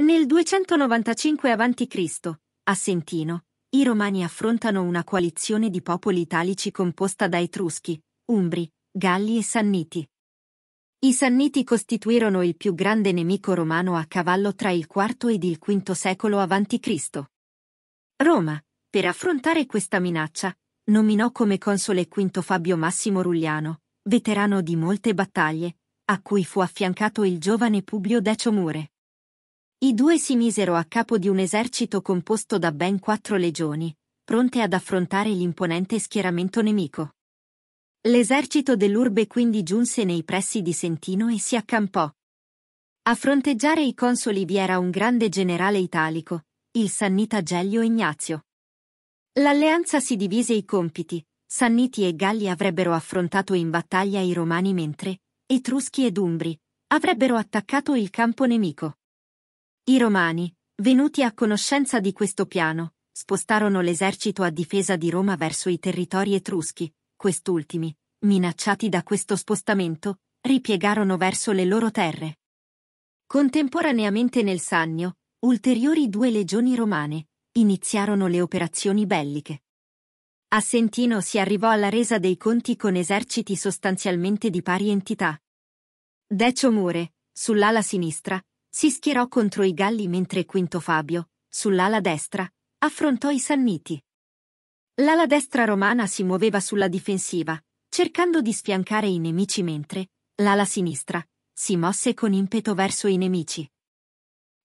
Nel 295 a.C., a Sentino, i Romani affrontano una coalizione di popoli italici composta da Etruschi, Umbri, Galli e Sanniti. I Sanniti costituirono il più grande nemico romano a cavallo tra il IV ed il V secolo a.C. Roma, per affrontare questa minaccia, nominò come console Quinto Fabio Massimo Rugliano, veterano di molte battaglie, a cui fu affiancato il giovane Publio Decio Mure. I due si misero a capo di un esercito composto da ben quattro legioni, pronte ad affrontare l'imponente schieramento nemico. L'esercito dell'Urbe quindi giunse nei pressi di Sentino e si accampò. A fronteggiare i consoli vi era un grande generale italico, il Sannita Gellio Ignazio. L'alleanza si divise i compiti, Sanniti e Galli avrebbero affrontato in battaglia i Romani mentre, Etruschi ed Umbri, avrebbero attaccato il campo nemico. I Romani, venuti a conoscenza di questo piano, spostarono l'esercito a difesa di Roma verso i territori etruschi, quest'ultimi, minacciati da questo spostamento, ripiegarono verso le loro terre. Contemporaneamente nel Sannio, ulteriori due legioni romane iniziarono le operazioni belliche. A Sentino si arrivò alla resa dei conti con eserciti sostanzialmente di pari entità. Decio Mure, sull'ala sinistra, si schierò contro i Galli mentre Quinto Fabio, sull'ala destra, affrontò i Sanniti. L'ala destra romana si muoveva sulla difensiva, cercando di sfiancare i nemici mentre l'ala sinistra si mosse con impeto verso i nemici.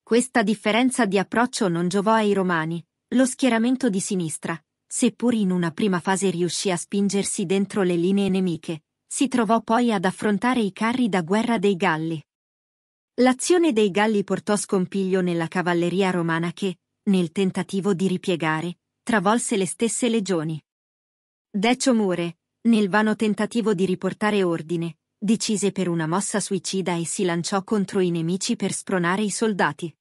Questa differenza di approccio non giovò ai romani, lo schieramento di sinistra, seppur in una prima fase riuscì a spingersi dentro le linee nemiche, si trovò poi ad affrontare i carri da guerra dei Galli. L'azione dei Galli portò scompiglio nella cavalleria romana che, nel tentativo di ripiegare, travolse le stesse legioni. Decio Mure, nel vano tentativo di riportare ordine, decise per una mossa suicida e si lanciò contro i nemici per spronare i soldati.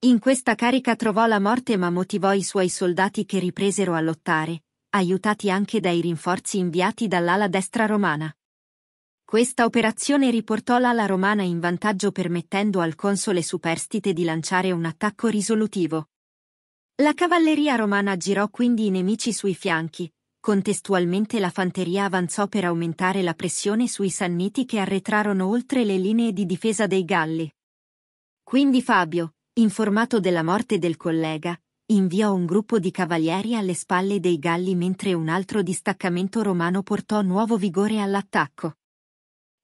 In questa carica trovò la morte ma motivò i suoi soldati che ripresero a lottare, aiutati anche dai rinforzi inviati dall'ala destra romana. Questa operazione riportò l'ala romana in vantaggio permettendo al console superstite di lanciare un attacco risolutivo. La cavalleria romana girò quindi i nemici sui fianchi, contestualmente la fanteria avanzò per aumentare la pressione sui sanniti che arretrarono oltre le linee di difesa dei Galli. Quindi Fabio, informato della morte del collega, inviò un gruppo di cavalieri alle spalle dei Galli mentre un altro distaccamento romano portò nuovo vigore all'attacco.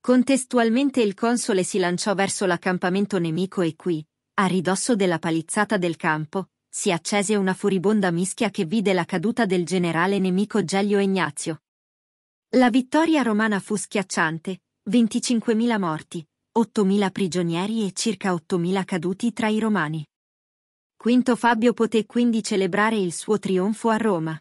Contestualmente il console si lanciò verso l'accampamento nemico e qui, a ridosso della palizzata del campo, si accese una furibonda mischia che vide la caduta del generale nemico Gelio Ignazio. La vittoria romana fu schiacciante, 25.000 morti, 8.000 prigionieri e circa 8.000 caduti tra i romani. Quinto Fabio poté quindi celebrare il suo trionfo a Roma.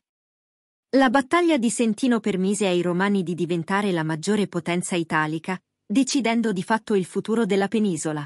La battaglia di Sentino permise ai Romani di diventare la maggiore potenza italica, decidendo di fatto il futuro della penisola.